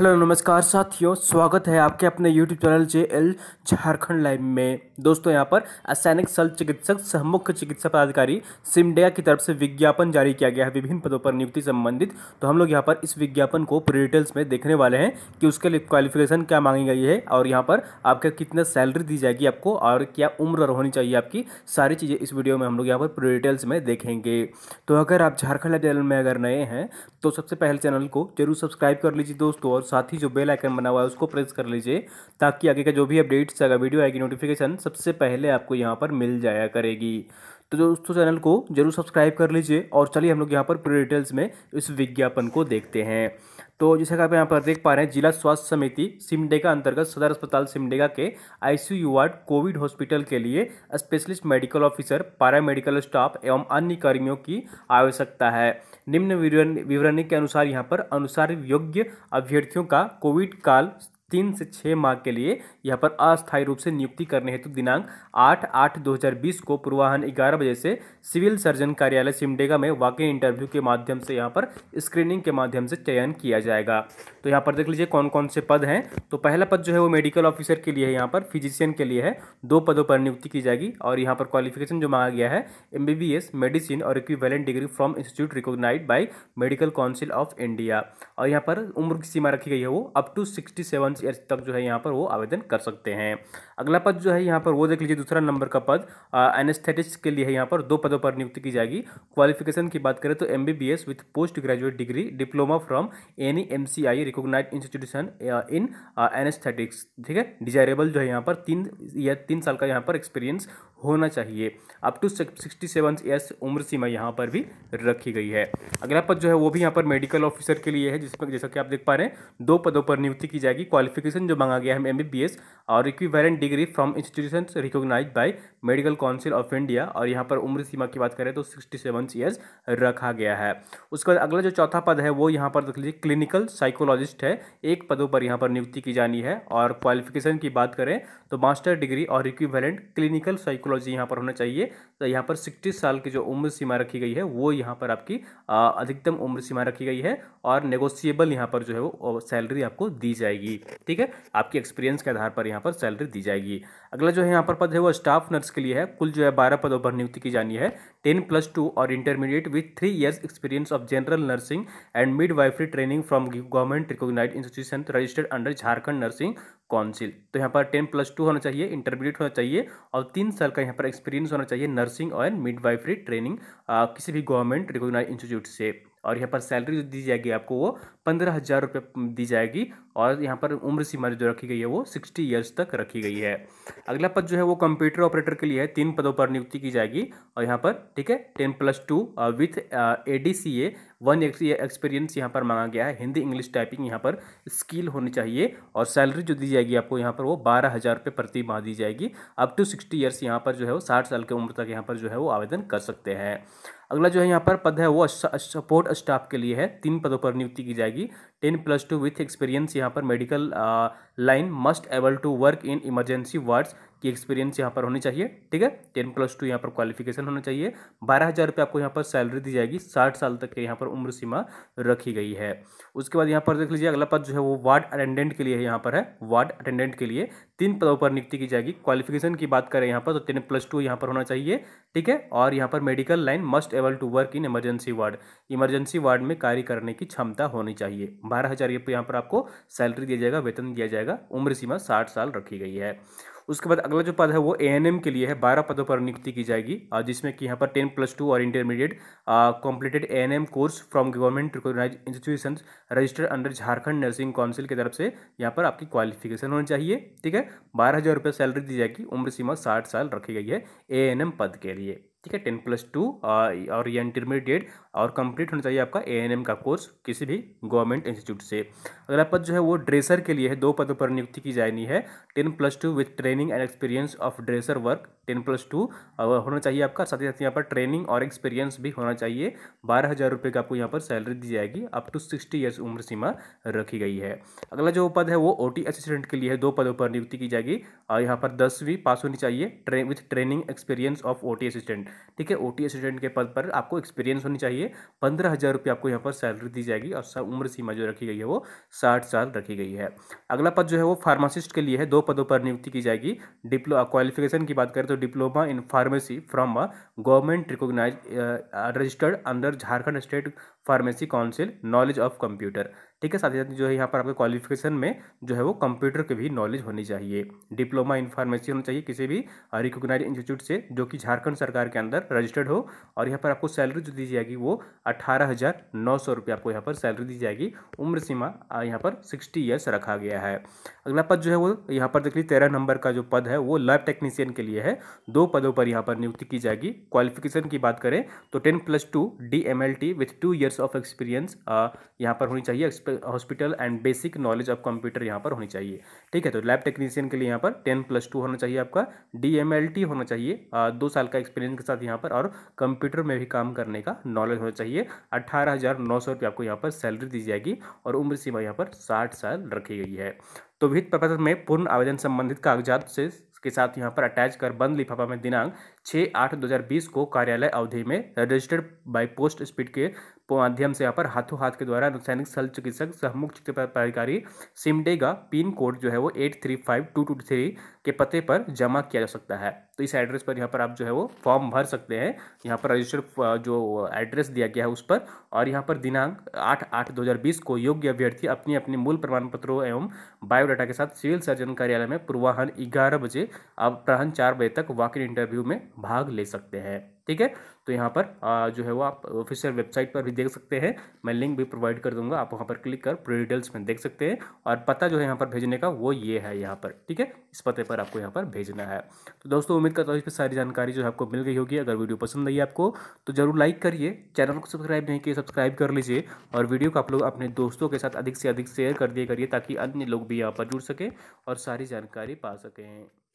hello नमस्कार साथियों स्वागत है आपके अपने YouTube channel J L Jharkhand live में दोस्तों यहां पर असैनिक सल चिकित्सक सहमुख चिकित्सा पदाधिकारी सिमडेगा की तरफ से विज्ञापन जारी किया गया है विभिन्न पदों पर नियुक्ति संबंधित तो हम लोग यहां पर इस विज्ञापन को पूरे डिटेल्स में देखने वाले हैं कि उसके लिए क्वालिफिकेशन क्या मांगी गई है और यहाँ पर आपके कितना सैलरी दी जाएगी आपको और क्या उम्र होनी चाहिए आपकी सारी चीज़ें इस वीडियो में हम लोग यहाँ पर पूरे डिटेल्स में देखेंगे तो अगर आप झारखंड लाइव चैनल में अगर नए हैं तो सबसे पहले चैनल को जरूर सब्सक्राइब कर लीजिए दोस्तों और साथ ही जो बेल आइकन बना हुआ है उसको प्रेस कर लीजिए ताकि आगे का जो भी अपडेट्स अगर वीडियो आएगी नोटिफिकेशन सबसे पहले आपको यहाँ पर मिल जाया करेगी तो दोस्तों चैनल को जरूर सब्सक्राइब कर लीजिए और चलिए हम लोग यहाँ पर पूरे डिटेल्स में इस विज्ञापन को देखते हैं तो जैसा कि आप यहाँ पर देख पा रहे हैं जिला स्वास्थ्य समिति सिमडेगा अंतर्गत सदर अस्पताल सिमडेगा के आईसीयू वार्ड कोविड हॉस्पिटल के लिए specialist medical officer para medical staff एवं अन्य कर्मियों की आवश्यकता है निम्न विवरणी के अनुसार यहाँ पर अनुसार योग्य अभ्यर्थियों का कोविड काल तीन से छः माह के लिए यहाँ पर अस्थायी रूप से नियुक्ति करने हेतु दिनांक आठ आठ दो हज़ार बीस को पूर्वाहन ग्यारह बजे से सिविल सर्जन कार्यालय सिमडेगा में वाकई इंटरव्यू के माध्यम से यहाँ पर स्क्रीनिंग के माध्यम से चयन किया जाएगा तो यहाँ पर देख लीजिए कौन कौन से पद हैं तो पहला पद जो है वो मेडिकल ऑफिसर के लिए है यहाँ पर फिजिशियन के लिए है दो पदों पर नियुक्ति की जाएगी और यहाँ पर क्वालिफिकेशन जो मांगा गया है एम मेडिसिन और equivalent degree from institute recognize by Medical Council of India और यहाँ पर उम्र की सीमा रखी गई है वो अप टू सिक्सटी पाँच ईयर तक जो है यहाँ पर वो आवेदन कर सकते हैं अगला पद जो है यहाँ पर वो देख लीजिए दूसरा नंबर का पद एनेस्थेटिक्स के लिए यहाँ पर दो पदों पर नियुक्ति की जाएगी क्वालिफिकेशन की बात करें तो M B B S with post graduate degree diploma from any M C I recognize institution in anaesthetics ठीक है डिजायरेबल जो है यहाँ पर तीन या तीन साल का यहाँ पर एक्सपीरियंस होना चाहिए up to sixty seven years उम्र सीमा यहाँ पर भी रखी गई है अगला पद जो है वो भी यहाँ पर मेडिकल ऑफिसर के लिए है जिसमें जैसा कि आप देख पा रहे हैं दो पदों पर नियुक्ति की जाएगी क्वालिफिकेशन जो मांगा गया है एम और equivalent degree from institution recognize by Medical Council of India और यहाँ पर उम्र सीमा की बात करें तो सिक्सटी सेवन ईयर्स रखा गया है उसके बाद अगला जो चौथा पद है वो यहाँ पर देख लीजिए क्लिनिकल साइकोलॉजिस्ट है एक पदों पर यहाँ पर नियुक्ति की जानी है और क्वालिफिकेशन की बात करें तो मास्टर डिग्री और इक्विवेलेंट क्लिनिकल साइको क्लॉज यहाँ पर होना चाहिए तो यहाँ पर सिक्सटी साल की जो उम्र सीमा रखी गई है वो यहाँ पर आपकी अधिकतम उम्र सीमा रखी गई है और नेगोशिएबल यहाँ पर जो है वो सैलरी आपको दी जाएगी ठीक है आपकी एक्सपीरियंस के आधार पर यहाँ पर सैलरी दी जाएगी अगला जो है यहाँ पर पद है वो स्टाफ नर्स के लिए है कुल जो है बारह पदों पर नियुक्ति की जानी है टेन प्लस टू और intermediate with three years experience of general nursing and midwifery training from government recognize institution registered under Jharkhand Nursing Council तो यहाँ पर टेन प्लस टू होना चाहिए इंटरमीडिएट होना चाहिए और तीन साल का यहाँ पर एक्सपीरियंस होना चाहिए नर्सिंग और वाइफरी ट्रेनिंग किसी भी गवर्नमेंट रिकोगनाइज इंस्टीट्यूट से और यहाँ पर सैलरी जो दी जाएगी आपको वो पंद्रह हज़ार रुपये दी जाएगी और यहाँ पर उम्र सीमा जो रखी गई है वो सिक्सटी ईयर्स तक रखी गई है अगला पद जो है वो कंप्यूटर ऑपरेटर के लिए है तीन पदों पर नियुक्ति की जाएगी और यहाँ पर ठीक है ten plus two with A D C A one experience यहाँ पर मांगा गया है हिंदी इंग्लिश टाइपिंग यहाँ पर स्किल होनी चाहिए और सैलरी जो दी जाएगी आपको यहाँ पर वो बारह हज़ार रुपये प्रति माह दी जाएगी अप टू सिक्सटी ईयर्स यहाँ पर जो है वो साठ साल की उम्र तक यहाँ पर जो है वो आवेदन कर सकते हैं अगला जो है यहाँ पर पद है वो सपोर्ट स्टाफ के लिए है तीन पदों पर नियुक्ति की जाएगी ten plus two with experience यहाँ पर medical line must able to work in emergency wards की एक्सपीरियंस यहाँ पर होनी चाहिए ठीक है टेन प्लस टू यहाँ पर क्वालिफिकेशन होना चाहिए बारह हज़ार रुपये आपको यहाँ पर सैलरी दी जाएगी साठ साल तक के यहाँ पर उम्र सीमा रखी गई है उसके बाद यहाँ पर देख लीजिए अगला पद जो है वो वार्ड अटेंडेंट के लिए यहाँ पर है वार्ड अटेंडेंट के लिए तीन पदों पर नियुक्ति की जाएगी क्वालिफिकेशन की बात करें यहाँ पर तो टेन प्लस टू यहाँ पर होना चाहिए ठीक है और यहाँ पर medical line must able to work in emergency ward emergency ward में कार्य करने की क्षमता होनी चाहिए बारह हज़ार यहाँ पर आपको सैलरी दिया जाएगा वेतन दिया जाएगा रखिएगा उम्र सीमा साठ साल रखी गई है उसके बाद अगला जो पद है वो एएनएम के लिए है बारह पदों पर नियुक्ति की जाएगी जिसमें कि यहाँ पर टेन प्लस टू और intermediate completed ANM course from government recognize institution registered under Jharkhand Nursing Council की तरफ से यहाँ पर आपकी क्वालिफिकेशन होनी चाहिए ठीक है बारह हज़ार रुपये सैलरी दी जाएगी उम्र सीमा साठ साल रखी गई है ए पद के लिए ठीक है टेन प्लस टू और इंटरमीडिएट और कंप्लीट होना चाहिए आपका ए का कोर्स किसी भी गवर्नमेंट इंस्टीट्यूट से अगला पद जो है वो ड्रेसर के लिए है दो पदों पर नियुक्ति की जानी है ten plus two with training and experience of dresser work ten plus two होना चाहिए आपका साथ ही साथ यहाँ पर ट्रेनिंग और एक्सपीरियंस भी होना चाहिए बारह हज़ार रुपये का आपको यहाँ पर सैलरी दी जाएगी अप टू सिक्सटी ईयर्स उम्र सीमा रखी गई है अगला जो पद है वो ओ असिस्टेंट के लिए है दो पदों पर नियुक्ति की जाएगी और यहाँ पर दसवीं पास होनी चाहिए ट्रे with training experience of O assistant ठीक है ओ असिस्टेंट के पद पर आपको एक्सपीरियंस होनी चाहिए चाहिए पंद्रह हज़ार रुपये आपको यहाँ पर सैलरी दी जाएगी और उम्र सीमा जो रखी गई है वो साठ साल रखी गई है अगला पद जो है वो फार्मासिस्ट के लिए है दो पदों पर नियुक्ति की जाएगी डिप्लो क्वालिफिकेशन की बात करें तो diploma in pharmacy from a government recognize registered under Jharkhand State Pharmacy Council knowledge of computer ठीक है साथ ही साथ जो है यहाँ पर आपके क्वालिफिकेशन में जो है वो कंप्यूटर के भी नॉलेज होनी चाहिए डिप्लोमा इन फार्मेसी होना चाहिए किसी भी रिकोगनाइज इंस्टीट्यूट से जो कि झारखंड सरकार के अंदर रजिस्टर्ड हो और यहाँ पर आपको सैलरी जो दी जाएगी वो अठारह हज़ार नौ सौ रुपये आपको यहाँ पर सैलरी दी जाएगी उम्र सीमा यहाँ पर सिक्सटी ईयर्स रखा गया है अगला पद जो है वो यहाँ पर देख लीजिए तेरह नंबर का जो पद है वो लैब टेक्नीशियन के लिए है दो पदों पर यहाँ पर नियुक्ति की जाएगी क्वालिफिकेशन की बात करें तो ten plus two D M L T with two years of experience यहाँ पर होनी चाहिए hospital and basic knowledge of computer यहाँ पर होनी चाहिए ठीक है तो लैब टेक्नीशियन के लिए यहाँ पर टेन प्लस टू होना चाहिए आपका डी होना चाहिए दो साल का एक्सपीरियंस के साथ यहाँ पर और कंप्यूटर में भी काम करने का नॉलेज होना चाहिए अट्ठारह आपको यहाँ पर सैलरी दी जाएगी और उम्र सीमा यहाँ पर साठ साल रखी गई है तो विहित प्रपत्र में पूर्ण आवेदन संबंधित कागजात से के साथ यहाँ पर अटैच कर बंद लिफाफा में दिनांक 6 आठ 2020 को कार्यालय अवधि में रजिस्टर्ड बाय पोस्ट स्पीड के माध्यम से यहाँ पर हाथों हाथ के द्वारा रासायनिक स्थल चिकित्सक सहमुख चिकित्साधिकारी सिमडेगा पिन कोड जो है वो eight three five two two three के पते पर जमा किया जा सकता है तो इस एड्रेस पर यहाँ पर आप जो है वो फॉर्म भर सकते हैं यहाँ पर रजिस्टर जो एड्रेस दिया गया है उस पर और यहाँ पर दिनांक आठ आठ दो हज़ार बीस को योग्य अभ्यर्थी अपनी अपने मूल प्रमाण पत्रों एवं बायोडाटा के साथ सिविल सर्जन कार्यालय में पूर्वाहन ग्यारह बजे अपराहन चार बजे तक वॉक इन इंटरव्यू में भाग ले सकते हैं ठीक है तो यहाँ पर आ, जो है वो आप ऑफिशियल वेबसाइट पर भी देख सकते हैं मैं लिंक भी प्रोवाइड कर दूंगा आप वहाँ पर क्लिक कर पूरे डिटेल्स में देख सकते हैं और पता जो है यहाँ पर भेजने का वो ये है यहाँ पर ठीक है इस पते पर आपको यहाँ पर भेजना है तो दोस्तों उम्मीद करता हूँ इस पर सारी जानकारी जो है आपको मिल गई होगी अगर वीडियो पसंद आई आपको तो जरूर लाइक करिए चैनल को सब्सक्राइब नहीं किए सब्सक्राइब कर लीजिए और वीडियो को आप लोग अपने दोस्तों के साथ अधिक से अधिक शेयर कर दिया करिए ताकि अन्य लोग भी यहाँ पर जुड़ सकें और सारी जानकारी पा सकें